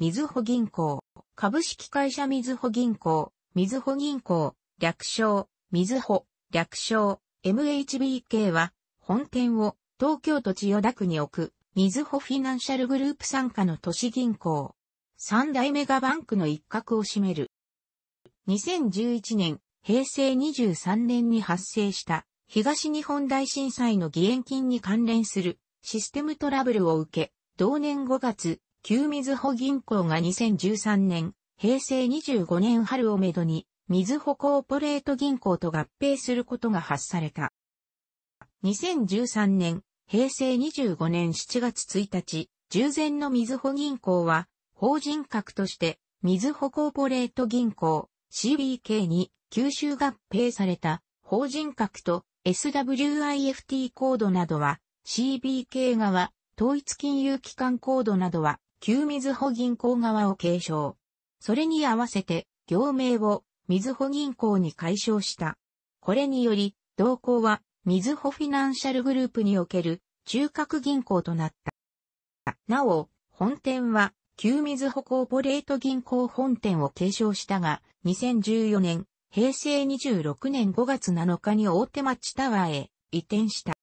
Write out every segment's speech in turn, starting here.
みずほ銀行、株式会社みずほ銀行、みずほ銀行、略称、みずほ、略称、MHBK は、本店を東京都千代田区に置く、みずほフィナンシャルグループ傘下の都市銀行。三大メガバンクの一角を占める。2011年、平成23年に発生した東日本大震災の義援金に関連するシステムトラブルを受け、同年5月、旧水保銀行が2013年、平成25年春をめどに、水保コーポレート銀行と合併することが発された。2013年、平成25年7月1日、従前の水保銀行は、法人格として、水保コーポレート銀行 CBK に吸収合併された法人格と SWIFT コードなどは CBK 側統一金融機関コードなどは旧水穂銀行側を継承。それに合わせて、業名を、水穂銀行に解消した。これにより、同行は、水穂フィナンシャルグループにおける、中核銀行となった。なお、本店は、旧水穂コーポレート銀行本店を継承したが、2014年、平成26年5月7日に大手町タワーへ移転した。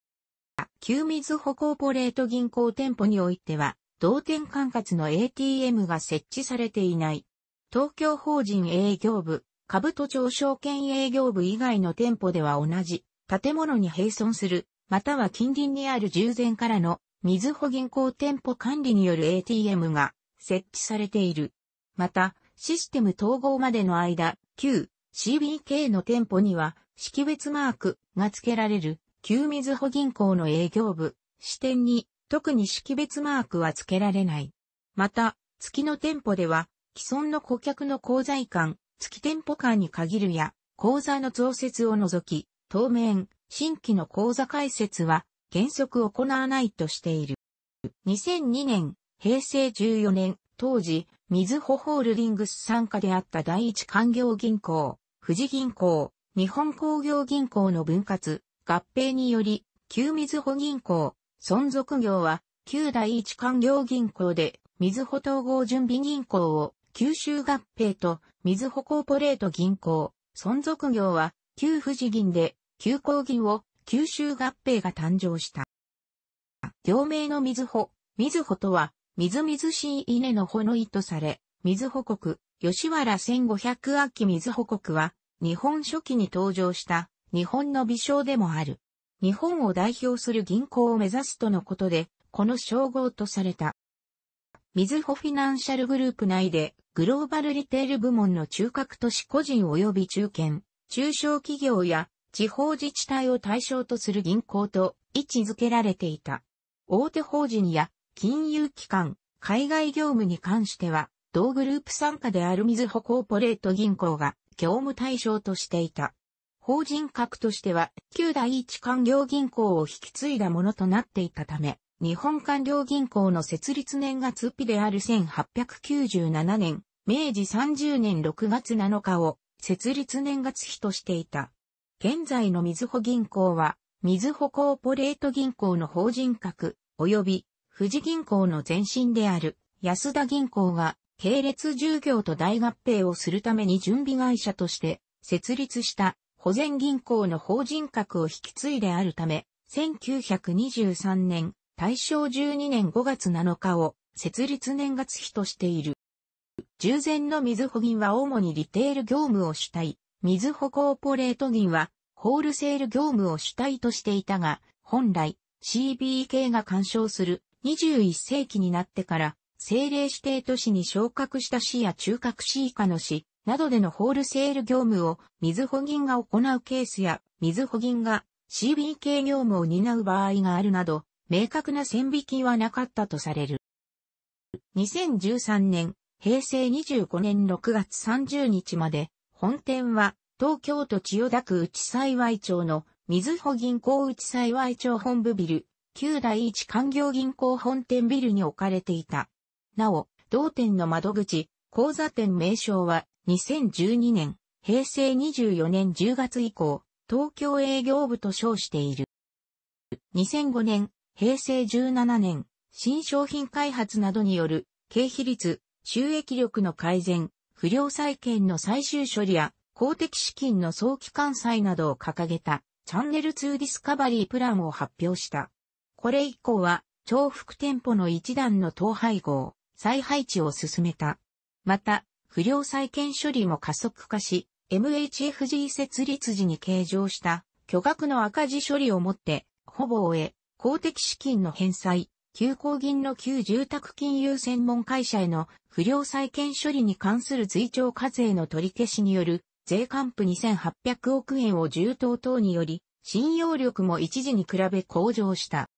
旧水穂コーポレート銀行店舗においては、同店管轄の ATM が設置されていない。東京法人営業部、株都庁証券営業部以外の店舗では同じ、建物に並存する、または近隣にある従前からの、水穂銀行店舗管理による ATM が設置されている。また、システム統合までの間、旧 CBK の店舗には識別マークが付けられる旧水穂銀行の営業部、支店に特に識別マークは付けられない。また、月の店舗では、既存の顧客の口座移管、月店舗間に限るや、口座の増設を除き、当面、新規の口座開設は原則行わないとしている。2002年、平成14年、当時、水穂ホールディングス参加であった第一官業銀行、富士銀行、日本工業銀行の分割、合併により、旧水穂銀行、存続業は、旧第一官業銀行で、水穂統合準備銀行を、九州合併と、水穂コーポレート銀行。存続業は、旧富士銀で、旧工銀を、九州合併が誕生した。業名の水穂、水穂とは、みずみずしい稲の穂の意とされ、水穂国、吉原千五百秋水穂国は、日本初期に登場した、日本の美少でもある。日本を代表する銀行を目指すとのことで、この称号とされた。みずほフィナンシャルグループ内で、グローバルリテール部門の中核都市個人及び中堅、中小企業や地方自治体を対象とする銀行と位置づけられていた。大手法人や金融機関、海外業務に関しては、同グループ参加であるみずほコーポレート銀行が業務対象としていた。法人格としては、旧第一官僚銀行を引き継いだものとなっていたため、日本官僚銀行の設立年月日である1897年、明治30年6月7日を設立年月日としていた。現在のみずほ銀行は、みずほコーポレート銀行の法人格、及び富士銀行の前身である安田銀行が系列従業と大合併をするために準備会社として設立した保全銀行の法人格を引き継いであるため、1923年、大正12年5月7日を設立年月日としている。従前の水保銀は主にリテール業務を主体、水保コーポレート銀はホールセール業務を主体としていたが、本来 CBK が干渉する21世紀になってから政令指定都市に昇格した市や中核市以下の市、などでのホールセール業務を、水保銀が行うケースや、水保銀が CBK 業務を担う場合があるなど、明確な線引きはなかったとされる。2013年、平成25年6月30日まで、本店は、東京都千代田区内幸町の、水保銀行内幸町本部ビル、旧第一環業銀行本店ビルに置かれていた。なお、同店の窓口、口座店名称は、2012年、平成24年10月以降、東京営業部と称している。2005年、平成17年、新商品開発などによる経費率、収益力の改善、不良債権の最終処理や公的資金の早期完済などを掲げたチャンネル2ディスカバリープランを発表した。これ以降は重複店舗の一段の統廃合、再配置を進めた。また、不良債権処理も加速化し、MHFG 設立時に計上した巨額の赤字処理をもって、ほぼ終え、公的資金の返済、休公銀の旧住宅金融専門会社への不良債権処理に関する追徴課税の取り消しによる税還付2800億円を充当等により、信用力も一時に比べ向上した。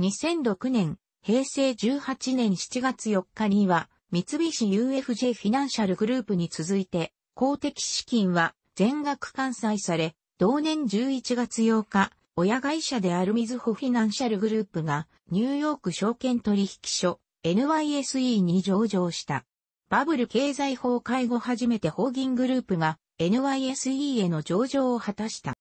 2006年、平成18年7月4日には、三菱 UFJ フィナンシャルグループに続いて、公的資金は全額完済され、同年11月8日、親会社であるみずほフィナンシャルグループが、ニューヨーク証券取引所、NYSE に上場した。バブル経済崩壊後初めてホーギングループが NYSE への上場を果たした。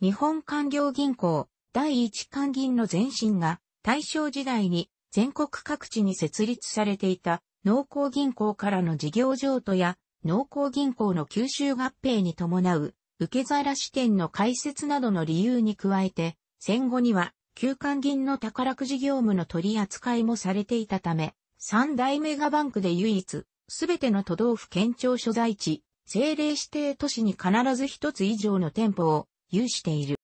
日本官僚銀行第一官銀の前身が大正時代に全国各地に設立されていた農工銀行からの事業譲渡や農工銀行の吸収合併に伴う受け皿支店の開設などの理由に加えて、戦後には旧館銀の宝くじ業務の取り扱いもされていたため、三大メガバンクで唯一、すべての都道府県庁所在地、政令指定都市に必ず一つ以上の店舗を有している。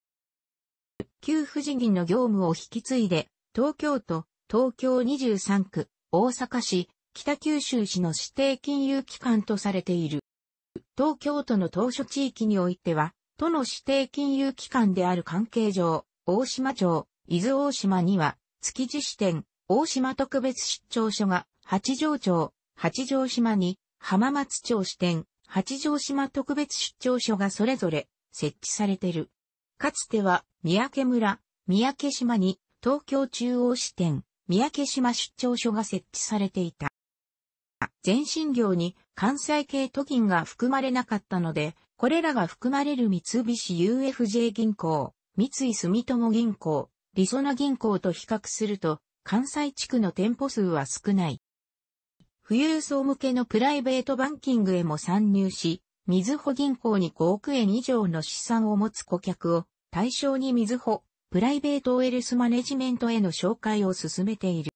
旧富士銀の業務を引き継いで、東京都、東京23区、大阪市、北九州市の指定金融機関とされている。東京都の当初地域においては、都の指定金融機関である関係上、大島町、伊豆大島には、築地支店、大島特別出張所が、八丈町、八丈島に、浜松町支店、八丈島特別出張所がそれぞれ設置されている。かつては、三宅村、三宅島に、東京中央支店、三宅島出張所が設置されていた。全身業に関西系都銀が含まれなかったので、これらが含まれる三菱 UFJ 銀行、三井住友銀行、りそな銀行と比較すると、関西地区の店舗数は少ない。富裕層向けのプライベートバンキングへも参入し、みずほ銀行に5億円以上の資産を持つ顧客を対象にみずほプライベートウェルスマネジメントへの紹介を進めている。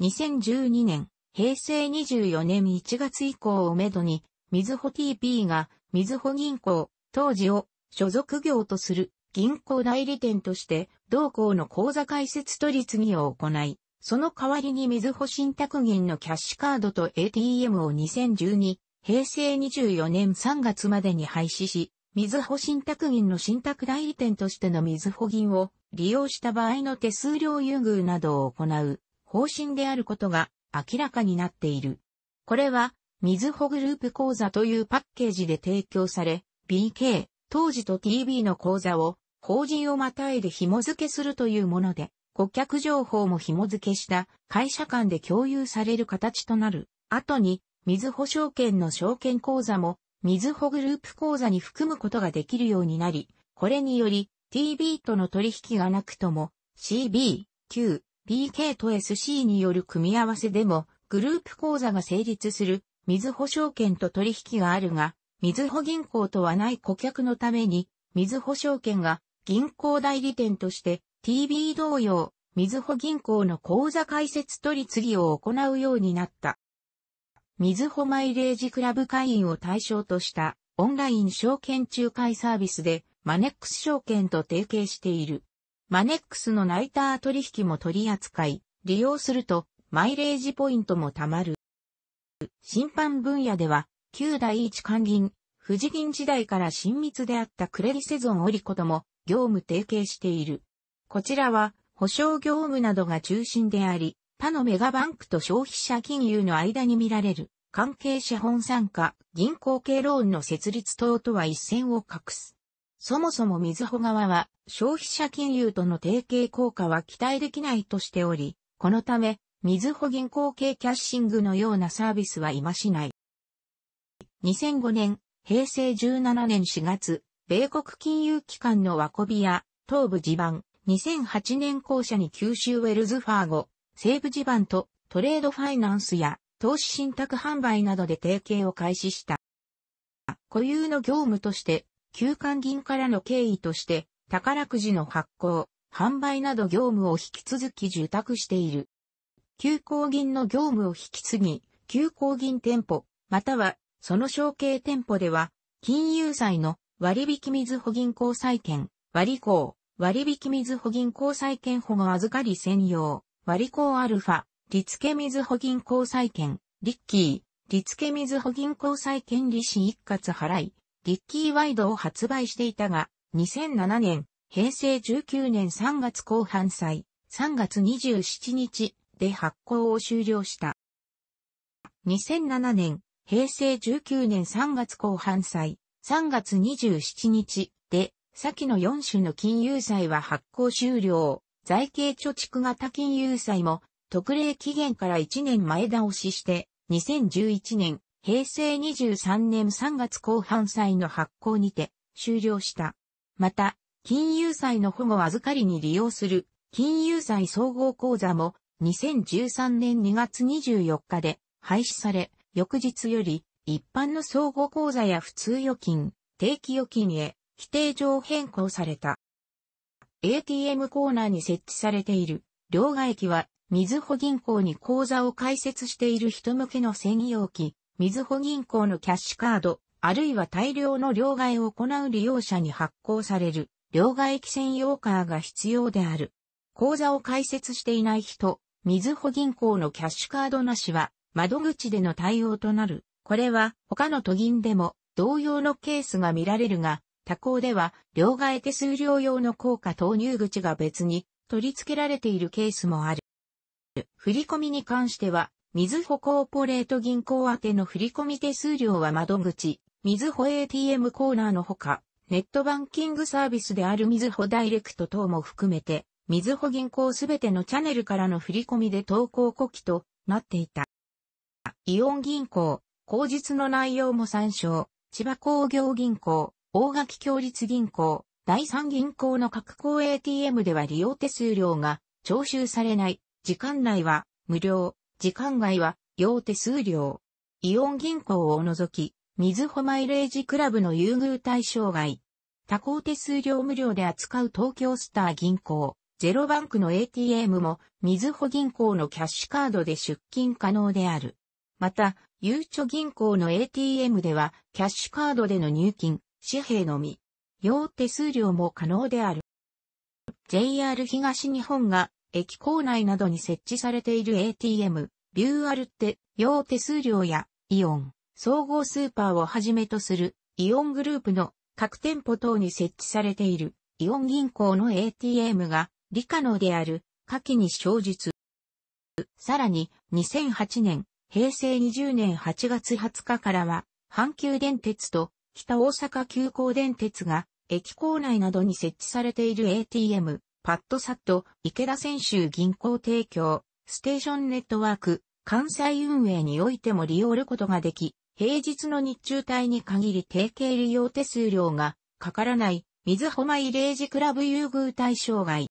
2012年、平成24年1月以降をめどに、みずほ TP が、みずほ銀行、当時を所属業とする銀行代理店として、同行の口座開設取次を行い、その代わりにみずほ信託銀のキャッシュカードと ATM を2012、平成24年3月までに廃止し、水保信託銀の信託代理店としての水保銀を利用した場合の手数料優遇などを行う方針であることが明らかになっている。これは、水保グループ講座というパッケージで提供され、BK、当時と TB の講座を法人をまたいで紐付けするというもので、顧客情報も紐付けした会社間で共有される形となる。後に、水保証券の証券口座も水保グループ口座に含むことができるようになり、これにより TB との取引がなくとも CB、Q、BK と SC による組み合わせでもグループ口座が成立する水保証券と取引があるが、水保銀行とはない顧客のために、水保証券が銀行代理店として TB 同様、水保銀行の口座開設取り次ぎを行うようになった。水穂マイレージクラブ会員を対象としたオンライン証券仲介サービスでマネックス証券と提携している。マネックスのナイター取引も取り扱い、利用するとマイレージポイントも貯まる。審判分野では、旧第一官銀、富士銀時代から親密であったクレリセゾンオリコとも業務提携している。こちらは保証業務などが中心であり、他のメガバンクと消費者金融の間に見られる関係資本参加、銀行系ローンの設立等とは一線を画す。そもそもみずほ側は消費者金融との提携効果は期待できないとしており、このため、みずほ銀行系キャッシングのようなサービスは今しない。2005年、平成17年4月、米国金融機関のワコビや、東部地盤、2008年校舎に九州ウェルズファーゴ、西武地盤とトレードファイナンスや投資信託販売などで提携を開始した。固有の業務として、休館銀からの経緯として、宝くじの発行、販売など業務を引き続き受託している。休校銀の業務を引き継ぎ、休校銀店舗、またはその承継店舗では、金融債の割引水保銀行債券、割り項、割引水保銀行債券保護預かり専用、割り子アルファ、リツケ水保銀行債券、リッキー、リツケ水保銀行債券利子一括払い、リッキーワイドを発売していたが、2007年、平成19年3月後半祭、3月27日で発行を終了した。2007年、平成19年3月後半祭、3月27日で、先の4種の金融債は発行終了。財形貯蓄型金融債も特例期限から1年前倒しして、2011年、平成23年3月後半債の発行にて終了した。また、金融債の保護預かりに利用する金融債総合口座も2013年2月24日で廃止され、翌日より一般の総合口座や普通預金、定期預金へ規定上変更された。ATM コーナーに設置されている、両替機は、水穂銀行に口座を開設している人向けの専用機、水穂銀行のキャッシュカード、あるいは大量の両替を行う利用者に発行される、両替機専用カーが必要である。口座を開設していない人、水穂銀行のキャッシュカードなしは、窓口での対応となる。これは他の都銀でも同様のケースが見られるが、他校では、両替手数料用の効果投入口が別に取り付けられているケースもある。振込に関しては、水保コーポレート銀行宛ての振込手数料は窓口、水保 ATM コーナーのほか、ネットバンキングサービスである水保ダイレクト等も含めて、水保銀行すべてのチャンネルからの振込で投稿呼気となっていた。イオン銀行、口実の内容も参照、千葉工業銀行、大垣共立銀行、第三銀行の各行 ATM では利用手数料が徴収されない。時間内は無料。時間外は用手数料。イオン銀行を除き、水穂マイレージクラブの優遇対象外。多行手数料無料で扱う東京スター銀行、ゼロバンクの ATM も、水穂銀行のキャッシュカードで出金可能である。また、ゆうちょ銀行の ATM では、キャッシュカードでの入金、紙幣のみ、用手数料も可能である。JR 東日本が駅構内などに設置されている ATM、ビューアルって、用手数料やイオン、総合スーパーをはじめとするイオングループの各店舗等に設置されているイオン銀行の ATM が理科能である下記に詳述。さらに2008年、平成20年8月20日からは阪急電鉄と北大阪急行電鉄が、駅構内などに設置されている ATM、パッドサット、池田選手銀行提供、ステーションネットワーク、関西運営においても利用ることができ、平日の日中帯に限り定携利用手数料がかからない、水穂米レ時ジクラブ優遇対象外。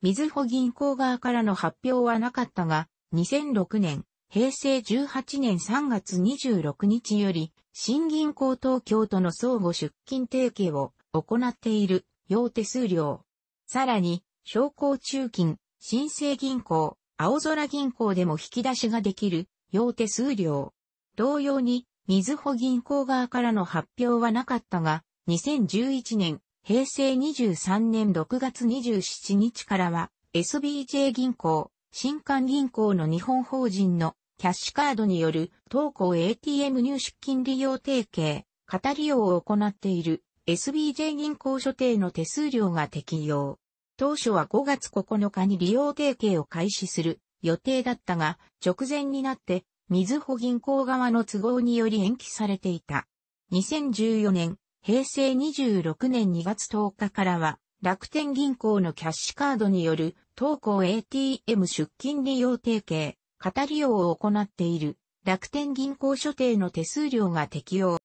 水穂銀行側からの発表はなかったが、2006年、平成18年3月26日より、新銀行東京との相互出金提携を行っている用手数料。さらに、商工中金、新生銀行、青空銀行でも引き出しができる用手数料。同様に、水穂銀行側からの発表はなかったが、2011年、平成23年6月27日からは、SBJ 銀行、新刊銀行の日本法人のキャッシュカードによる投稿 ATM 入出金利用提携、型利用を行っている SBJ 銀行所定の手数料が適用。当初は5月9日に利用提携を開始する予定だったが、直前になって、水穂銀行側の都合により延期されていた。2014年、平成26年2月10日からは、楽天銀行のキャッシュカードによる、投稿 ATM 出金利用提携、語り用を行っている楽天銀行所定の手数料が適用。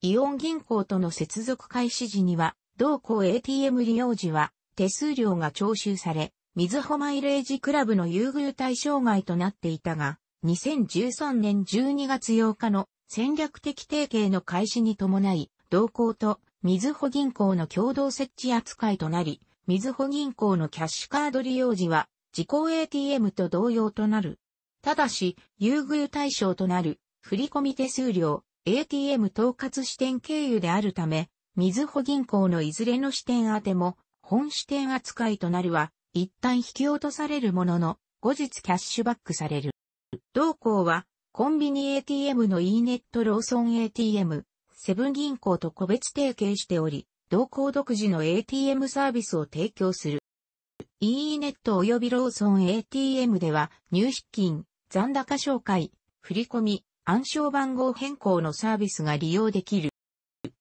イオン銀行との接続開始時には、同行 ATM 利用時は手数料が徴収され、水穂マイレージクラブの優遇対象外となっていたが、2013年12月8日の戦略的提携の開始に伴い、同行と水穂銀行の共同設置扱いとなり、水穂銀行のキャッシュカード利用時は、自行 ATM と同様となるただし、優遇対象となる、振込手数料、ATM 統括支店経由であるため、水保銀行のいずれの支店宛ても、本支店扱いとなるは、一旦引き落とされるものの、後日キャッシュバックされる。同行は、コンビニ ATM の e ネットローソン ATM、セブン銀行と個別提携しており、同行独自の ATM サービスを提供する。e ネット及びローソン ATM では、入出金、残高紹介、振込、暗証番号変更のサービスが利用できる。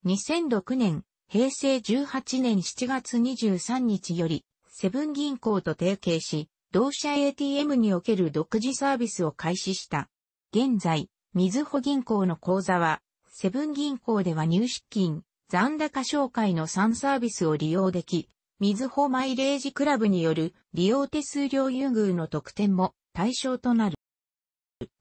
2006年、平成18年7月23日より、セブン銀行と提携し、同社 ATM における独自サービスを開始した。現在、みずほ銀行の口座は、セブン銀行では入出金、残高紹介の3サービスを利用でき、みずほマイレージクラブによる利用手数料優遇の特典も対象となる。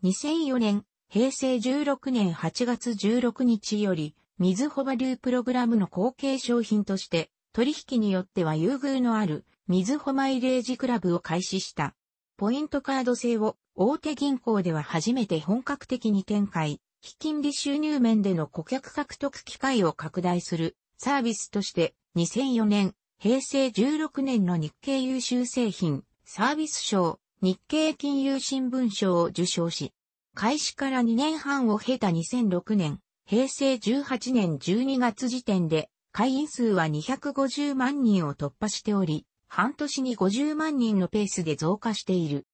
2004年、平成16年8月16日より、水ほバリュープログラムの後継商品として、取引によっては優遇のある、水ほマイレージクラブを開始した。ポイントカード制を大手銀行では初めて本格的に展開、非金利収入面での顧客獲得機会を拡大するサービスとして2004年、平成16年の日経優秀製品サービス賞日経金融新聞賞を受賞し、開始から2年半を経た2006年、平成18年12月時点で、会員数は250万人を突破しており、半年に50万人のペースで増加している。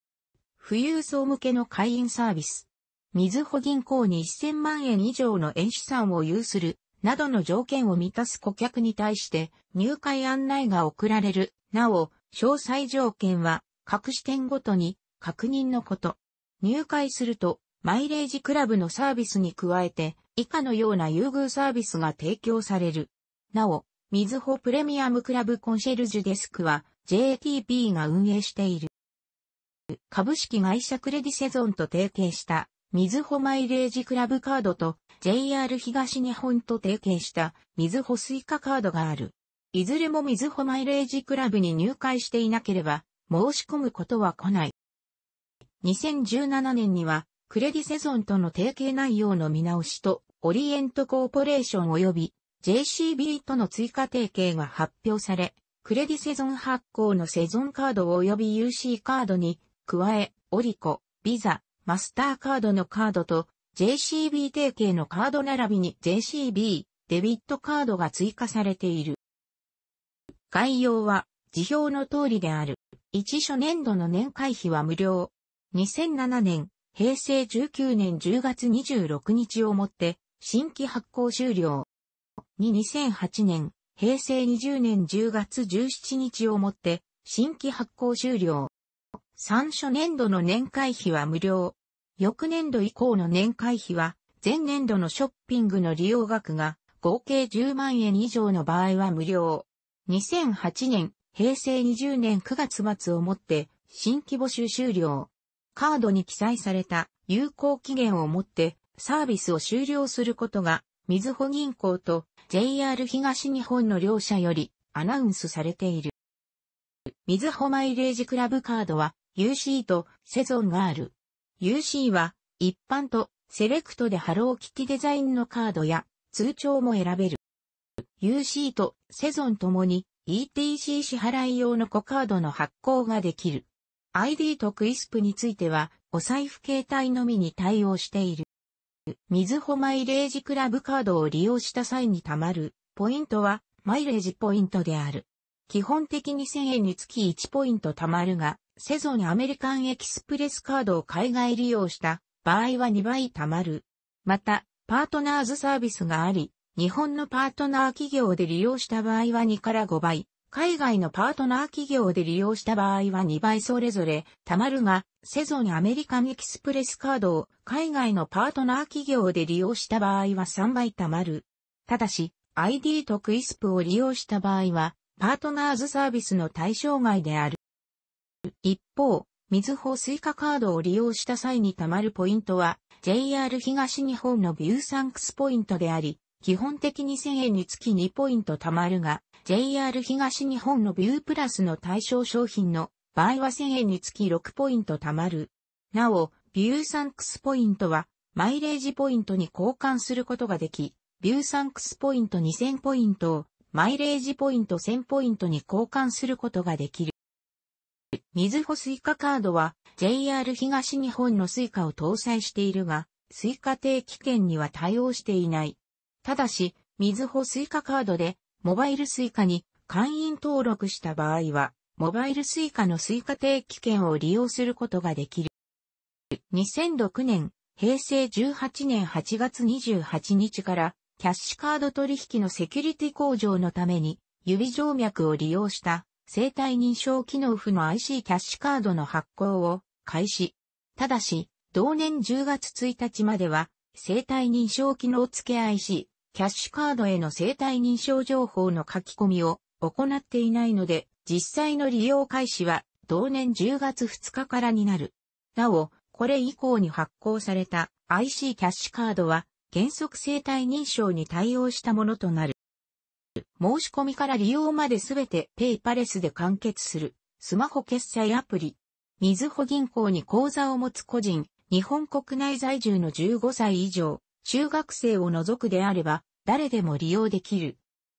富裕層向けの会員サービス。水保銀行に1000万円以上の円資産を有する、などの条件を満たす顧客に対して入会案内が送られる。なお、詳細条件は各支店ごとに確認のこと。入会すると、マイレージクラブのサービスに加えて、以下のような優遇サービスが提供される。なお、みずほプレミアムクラブコンシェルジュデスクは JTP が運営している。株式会社クレディセゾンと提携したみずほマイレージクラブカードと JR 東日本と提携したみずほスイカカードがある。いずれもみずほマイレージクラブに入会していなければ申し込むことは来ない。2017年には、クレディセゾンとの提携内容の見直しと、オリエントコーポレーション及び JCB との追加提携が発表され、クレディセゾン発行のセゾンカード及び UC カードに、加え、オリコ、ビザ、マスターカードのカードと JCB 提携のカード並びに JCB デビットカードが追加されている。概要は辞表の通りである。1初年度の年会費は無料。2007年、平成19年10月26日をもって、新規発行終了。2008年、平成20年10月17日をもって、新規発行終了。3初年度の年会費は無料。翌年度以降の年会費は、前年度のショッピングの利用額が合計10万円以上の場合は無料。2008年、平成20年9月末をもって新規募集終了。カードに記載された有効期限をもってサービスを終了することが、水穂銀行と JR 東日本の両社よりアナウンスされている。水穂マイレージクラブカードは UC とセゾンがある。UC は一般とセレクトでハローキティデザインのカードや通帳も選べる。UC とセゾンともに ETC 支払い用のコカードの発行ができる。ID とクイスプについては、お財布携帯のみに対応している。みずほマイレージクラブカードを利用した際に貯まるポイントはマイレージポイントである。基本的に1000円につき1ポイント貯まるが、セゾンアメリカンエキスプレスカードを海外利用した場合は2倍貯まる。また、パートナーズサービスがあり、日本のパートナー企業で利用した場合は2から5倍、海外のパートナー企業で利用した場合は2倍それぞれ、たまるが、セゾンアメリカンエキスプレスカードを海外のパートナー企業で利用した場合は3倍たまる。ただし、ID とクイスプを利用した場合は、パートナーズサービスの対象外である。一方、水ずスイカカードを利用した際に貯まるポイントは、JR 東日本のビューサンクスポイントであり、基本的に1000円につき2ポイント貯まるが、JR 東日本のビュープラスの対象商品の場合は1000円につき6ポイント貯まる。なお、ビューサンクスポイントは、マイレージポイントに交換することができ、ビューサンクスポイント2000ポイントを、マイレージポイント1000ポイントに交換することができる。水穂スイカカードは JR 東日本のスイカを搭載しているが、スイカ定期券には対応していない。ただし、みずほスイカカードで、モバイルスイカに会員登録した場合は、モバイルスイカのスイカ定期券を利用することができる。2006年、平成18年8月28日から、キャッシュカード取引のセキュリティ向上のために、指静脈を利用した生体認証機能付の IC キャッシュカードの発行を開始。ただし、同年10月1日までは、生体認証機能付け IC、キャッシュカードへの生体認証情報の書き込みを行っていないので、実際の利用開始は同年10月2日からになる。なお、これ以降に発行された IC キャッシュカードは原則生体認証に対応したものとなる。申し込みから利用まで全てペイパレスで完結するスマホ決済アプリ。水穂銀行に口座を持つ個人、日本国内在住の15歳以上、中学生を除くであれば、誰でも利用できる。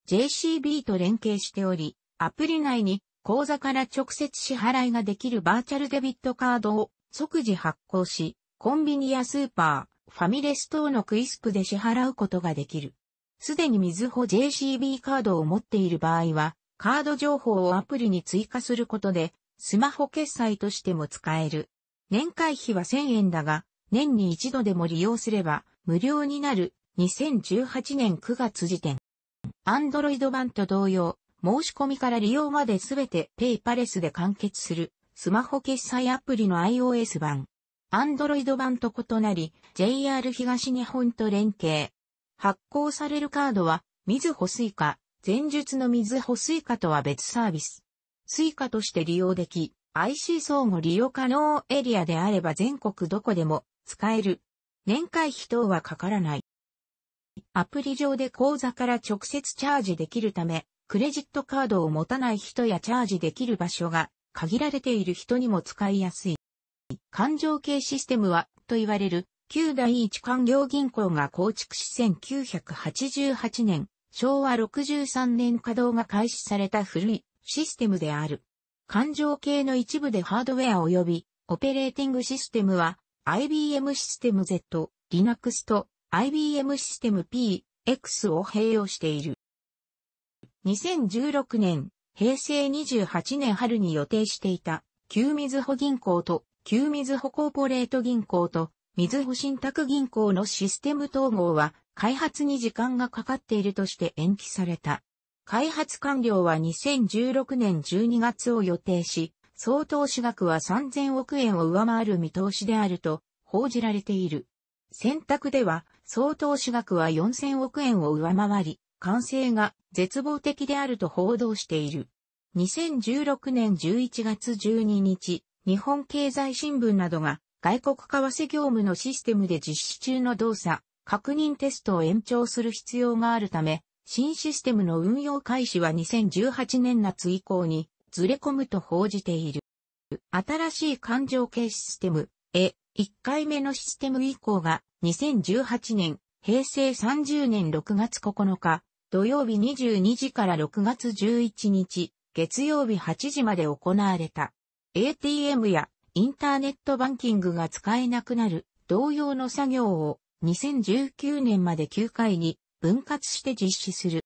JCB と連携しており、アプリ内に口座から直接支払いができるバーチャルデビットカードを即時発行し、コンビニやスーパー、ファミレス等のクイスプで支払うことができる。すでに水穂 JCB カードを持っている場合は、カード情報をアプリに追加することで、スマホ決済としても使える。年会費は1000円だが、年に一度でも利用すれば、無料になる2018年9月時点。Android 版と同様、申し込みから利用まで全てペイパレスで完結するスマホ決済アプリの iOS 版。Android 版と異なり、JR 東日本と連携。発行されるカードは、みずほ化、前述の水保水化とは別サービス。水化として利用でき、IC 相互利用可能エリアであれば全国どこでも使える年会費等はかからない。アプリ上で口座から直接チャージできるため、クレジットカードを持たない人やチャージできる場所が限られている人にも使いやすい。環状系システムは、と言われる、旧第一環業銀行が構築し1988年、昭和63年稼働が開始された古いシステムである。環状系の一部でハードウェア及びオペレーティングシステムは IBM システム Z、Linux と IBM システム P、X を併用している。2016年、平成28年春に予定していた、旧水保銀行と、旧水保コーポレート銀行と、水保信託銀行のシステム統合は、開発に時間がかかっているとして延期された。開発完了は2016年12月を予定し、総投資額は3000億円を上回る見通しであると報じられている。選択では、総投資額は4000億円を上回り、完成が絶望的であると報道している。2016年11月12日、日本経済新聞などが外国為替業務のシステムで実施中の動作、確認テストを延長する必要があるため、新システムの運用開始は2018年夏以降にずれ込むと報じている。新しい環状系システム、へ、1回目のシステム移行が2018年、平成30年6月9日、土曜日22時から6月11日、月曜日8時まで行われた。ATM やインターネットバンキングが使えなくなる同様の作業を2019年まで9回に分割して実施する。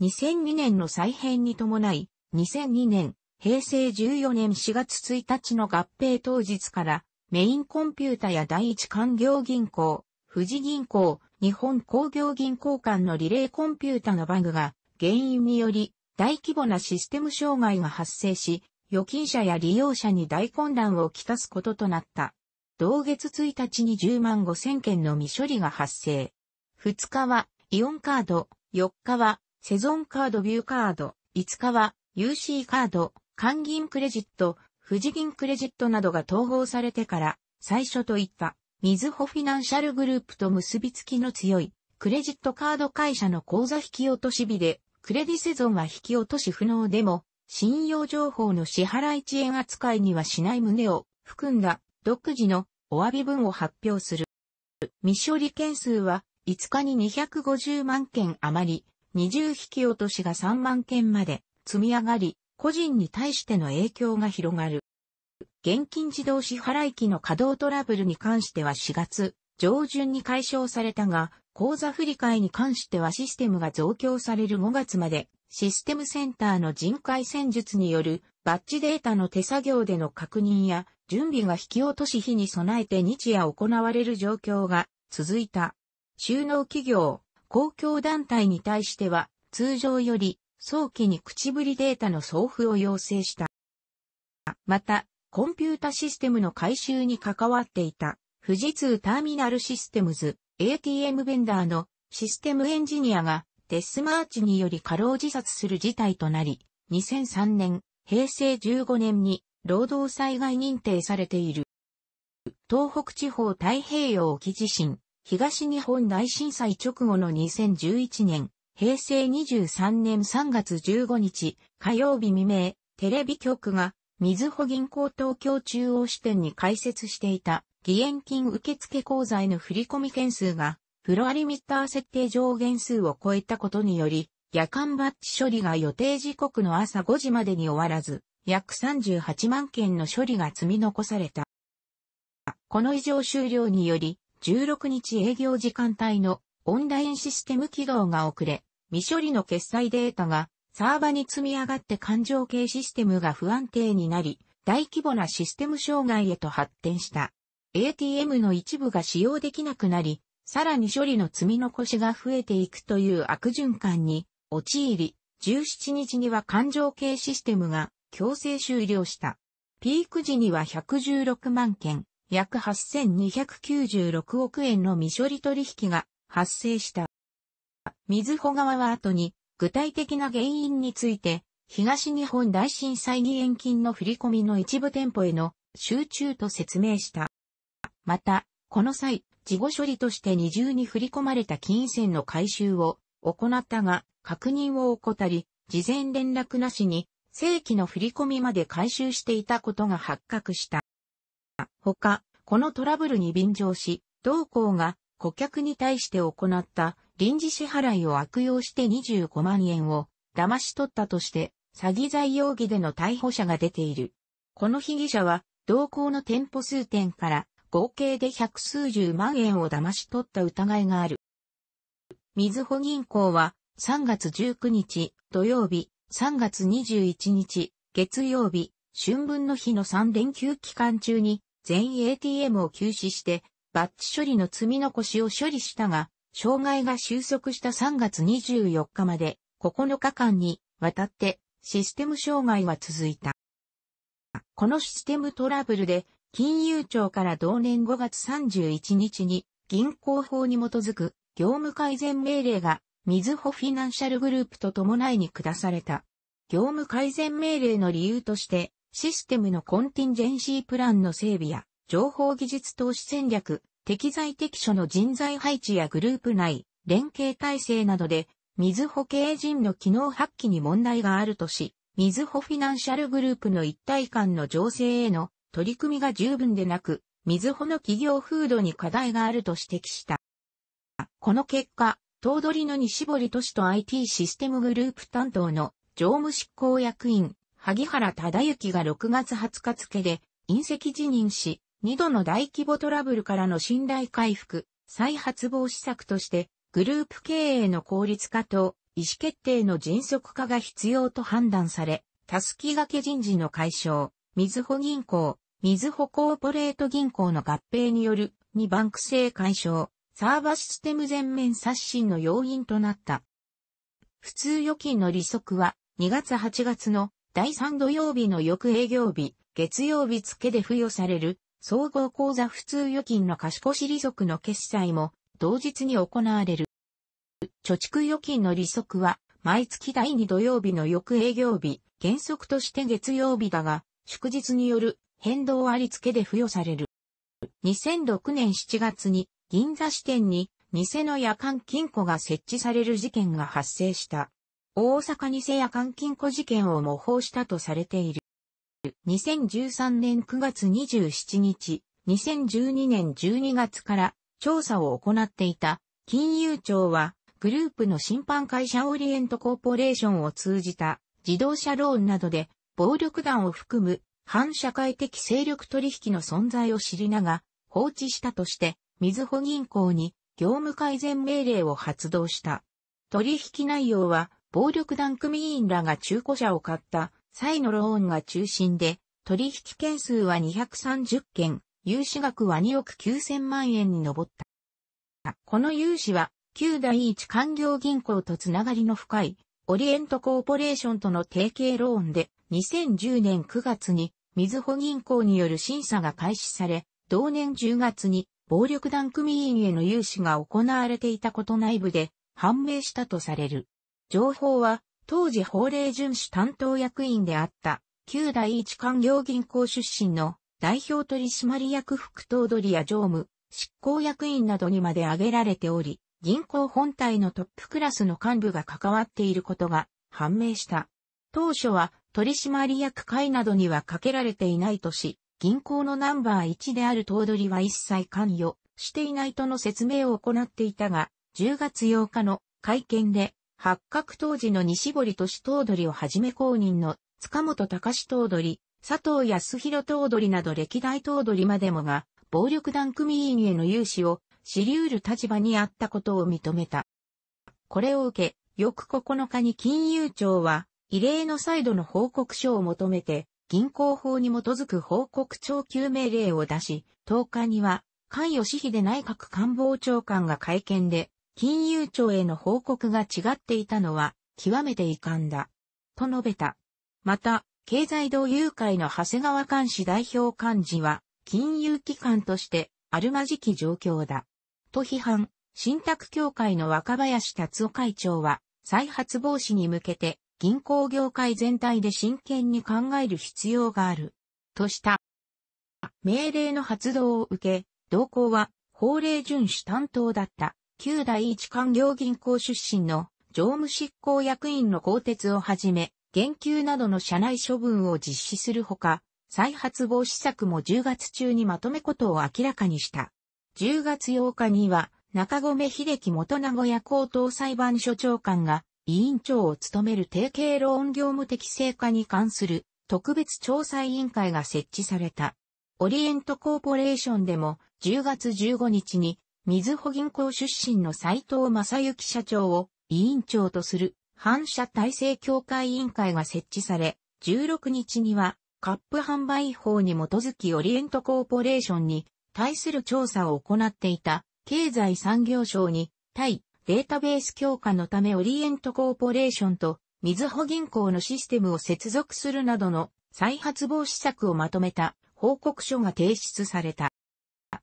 2002年の再編に伴い、2002年、平成14年4月1日の合併当日から、メインコンピュータや第一官業銀行、富士銀行、日本工業銀行間のリレーコンピュータのバグが原因により大規模なシステム障害が発生し、預金者や利用者に大混乱をきたすこととなった。同月1日に10万5千件の未処理が発生。2日はイオンカード、4日はセゾンカードビューカード、5日は UC カード、換銀クレジット、富士銀クレジットなどが統合されてから、最初といった、みずほフィナンシャルグループと結びつきの強い、クレジットカード会社の口座引き落とし日で、クレディセゾンは引き落とし不能でも、信用情報の支払い遅延扱いにはしない旨を含んだ独自のお詫び文を発表する。未処理件数は5日に250万件余り、20引き落としが3万件まで積み上がり、個人に対しての影響が広がる。現金自動支払い機の稼働トラブルに関しては4月上旬に解消されたが、口座振替に関してはシステムが増強される5月まで、システムセンターの人海戦術によるバッジデータの手作業での確認や準備が引き落とし日に備えて日夜行われる状況が続いた。収納企業、公共団体に対しては通常より早期に口ぶりデータの送付を要請した。また、コンピュータシステムの改修に関わっていた、富士通ターミナルシステムズ ATM ベンダーのシステムエンジニアがデスマーチにより過労自殺する事態となり、2003年、平成15年に労働災害認定されている。東北地方太平洋沖地震、東日本大震災直後の2011年、平成23年3月15日火曜日未明、テレビ局が水穂銀行東京中央支店に開設していた義援金受付口座への振込件数がフロアリミッター設定上限数を超えたことにより、夜間バッチ処理が予定時刻の朝5時までに終わらず、約38万件の処理が積み残された。この異常終了により、16日営業時間帯のオンラインシステム起動が遅れ、未処理の決済データがサーバに積み上がって感情系システムが不安定になり、大規模なシステム障害へと発展した。ATM の一部が使用できなくなり、さらに処理の積み残しが増えていくという悪循環に陥り、17日には感情系システムが強制終了した。ピーク時には116万件、約8296億円の未処理取引が発生した。水穂川は後に、具体的な原因について、東日本大震災義援金の振り込みの一部店舗への集中と説明した。また、この際、事後処理として二重に振り込まれた金銭の回収を行ったが、確認を怠り、事前連絡なしに、正規の振り込みまで回収していたことが発覚した。他、このトラブルに便乗し、同校が顧客に対して行った臨時支払いを悪用して25万円を騙し取ったとして、詐欺罪容疑での逮捕者が出ている。この被疑者は、同行の店舗数店から合計で百数十万円を騙し取った疑いがある。みずほ銀行は3月19日土曜日、3月21日月曜日、春分の日の3連休期間中に全 ATM を休止してバッチ処理の積み残しを処理したが、障害が収束した3月24日まで9日間にわたってシステム障害は続いた。このシステムトラブルで金融庁から同年5月31日に銀行法に基づく業務改善命令が水穂フィナンシャルグループと伴いに下された。業務改善命令の理由としてシステムのコンティンジェンシープランの整備や情報技術投資戦略、適材適所の人材配置やグループ内、連携体制などで、水保経営陣の機能発揮に問題があるとし、水保フィナンシャルグループの一体感の情勢への取り組みが十分でなく、水保の企業風土に課題があると指摘した。この結果、東取の西堀都市と IT システムグループ担当の常務執行役員、萩原忠之が6月20日付で、隕石辞任し、2度の大規模トラブルからの信頼回復、再発防止策として、グループ経営の効率化と意思決定の迅速化が必要と判断され、たすきがけ人事の解消、みずほ銀行、みずほコーポレート銀行の合併による2バンク制解消、サーバシステム全面刷新の要因となった。普通預金の利息は2月8月の第3土曜日の翌営業日、月曜日付で付与される総合口座普通預金の貸越利息の決済も同日に行われる。貯蓄預金の利息は毎月第2土曜日の翌営業日、原則として月曜日だが、祝日による変動あり付けで付与される。2006年7月に銀座支店に偽の夜間金庫が設置される事件が発生した。大阪偽夜間金庫事件を模倣したとされている。2013年9月27日、2012年12月から調査を行っていた金融庁はグループの審判会社オリエントコーポレーションを通じた自動車ローンなどで暴力団を含む反社会的勢力取引の存在を知りなが放置したとして水穂銀行に業務改善命令を発動した。取引内容は暴力団組員らが中古車を買ったイのローンが中心で、取引件数は230件、融資額は2億9000万円に上った。この融資は、旧第一官業銀行とつながりの深い、オリエントコーポレーションとの提携ローンで、2010年9月に、水保銀行による審査が開始され、同年10月に、暴力団組員への融資が行われていたこと内部で判明したとされる。情報は当時法令遵守担当役員であった、旧第一官僚銀行出身の代表取締役副頭取や常務、執行役員などにまで挙げられており、銀行本体のトップクラスの幹部が関わっていることが判明した。当初は取締役会などにはかけられていないとし、銀行のナンバー1である頭取は一切関与していないとの説明を行っていたが、10月8日の会見で発覚当時の西堀市頭取をはじめ公認の塚本隆頭取、佐藤康弘頭取など歴代頭取までもが、暴力団組員への融資を知り得る立場にあったことを認めた。これを受け、翌9日に金融庁は、異例の再度の報告書を求めて、銀行法に基づく報告徴求命令を出し、10日には、菅義偉内閣官房長官が会見で、金融庁への報告が違っていたのは、極めて遺憾だ。と述べた。また、経済同友会の長谷川監視代表幹事は、金融機関として、あるまじき状況だ。と批判、信託協会の若林達夫会長は、再発防止に向けて、銀行業界全体で真剣に考える必要がある。とした。命令の発動を受け、同行は法令遵守担当だった。旧第一官僚銀行出身の常務執行役員の更迭をはじめ、減給などの社内処分を実施するほか、再発防止策も10月中にまとめことを明らかにした。10月8日には、中込秀樹元名古屋高等裁判所長官が委員長を務める定型ン業務適正化に関する特別調査委員会が設置された。オリエントコーポレーションでも10月15日にみずほ銀行出身の斎藤正幸社長を委員長とする反社体制協会委員会が設置され、16日にはカップ販売法に基づきオリエントコーポレーションに対する調査を行っていた経済産業省に対データベース強化のためオリエントコーポレーションとみずほ銀行のシステムを接続するなどの再発防止策をまとめた報告書が提出された。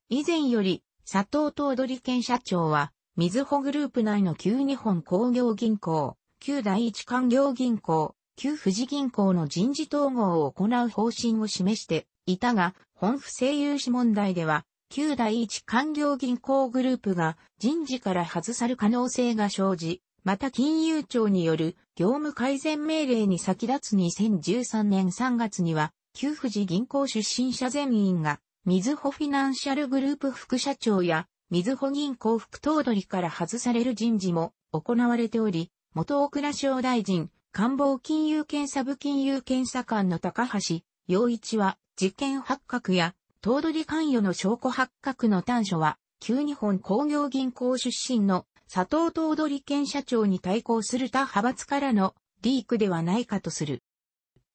以前より佐藤東取県社長は、水穂グループ内の旧日本工業銀行、旧第一官業銀行、旧富士銀行の人事統合を行う方針を示していたが、本不正融資問題では、旧第一官業銀行グループが人事から外さる可能性が生じ、また金融庁による業務改善命令に先立つ2013年3月には、旧富士銀行出身者全員がみずほフィナンシャルグループ副社長や、みずほ銀行副頭取から外される人事も行われており、元大倉省大臣、官房金融検査部金融検査官の高橋、洋一は、事件発覚や、頭取関与の証拠発覚の端緒は、旧日本工業銀行出身の佐藤頭取兼社長に対抗する他派閥からのリークではないかとする。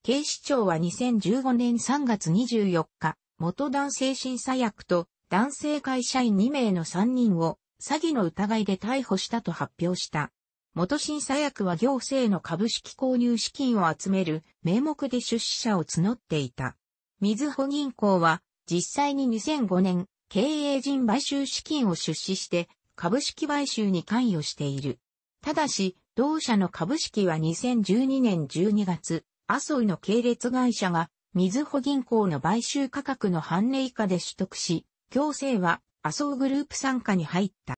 警視庁は2015年3月24日、元男性審査役と男性会社員2名の3人を詐欺の疑いで逮捕したと発表した。元審査役は行政の株式購入資金を集める名目で出資者を募っていた。水保銀行は実際に2005年経営陣買収資金を出資して株式買収に関与している。ただし、同社の株式は2012年12月、麻生の系列会社が水保銀行の買収価格の半値以下で取得し、行政は麻生グループ参加に入った。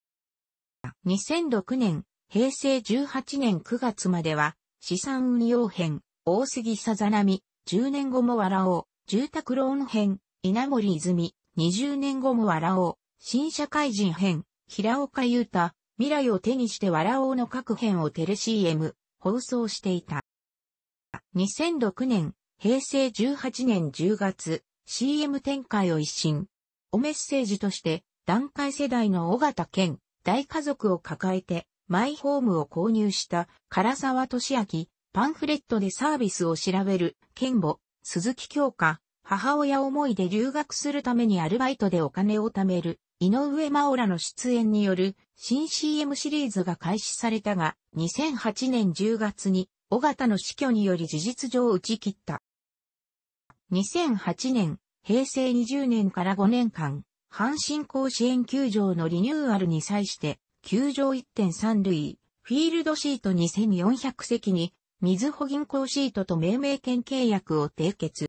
2006年、平成18年9月までは、資産運用編、大杉さざなみ、10年後も笑おう、住宅ローン編、稲森泉、20年後も笑おう、新社会人編、平岡優太、未来を手にして笑おうの各編をテレ CM、放送していた。2006年、平成18年10月、CM 展開を一新。おメッセージとして、段階世代の尾形健、大家族を抱えて、マイホームを購入した唐沢俊明、パンフレットでサービスを調べる、健母、鈴木京香、母親思いで留学するためにアルバイトでお金を貯める、井上真央らの出演による新 CM シリーズが開始されたが、2008年10月に、尾形の死去により事実上打ち切った。2008年、平成20年から5年間、阪神甲子園球場のリニューアルに際して、球場1.3類、フィールドシート2400席に、水穂銀行シートと命名権契約を締結。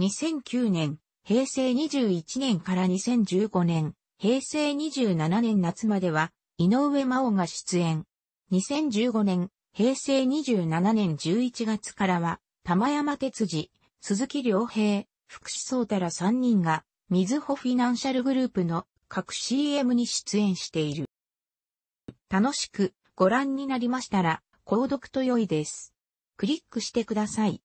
2009年、平成21年から2015年、平成27年夏までは、井上真央が出演。2015年、平成27年11月からは、玉山哲司、鈴木良平、福士蒼太ら3人が、みずほフィナンシャルグループの各 CM に出演している。楽しくご覧になりましたら、購読と良いです。クリックしてください。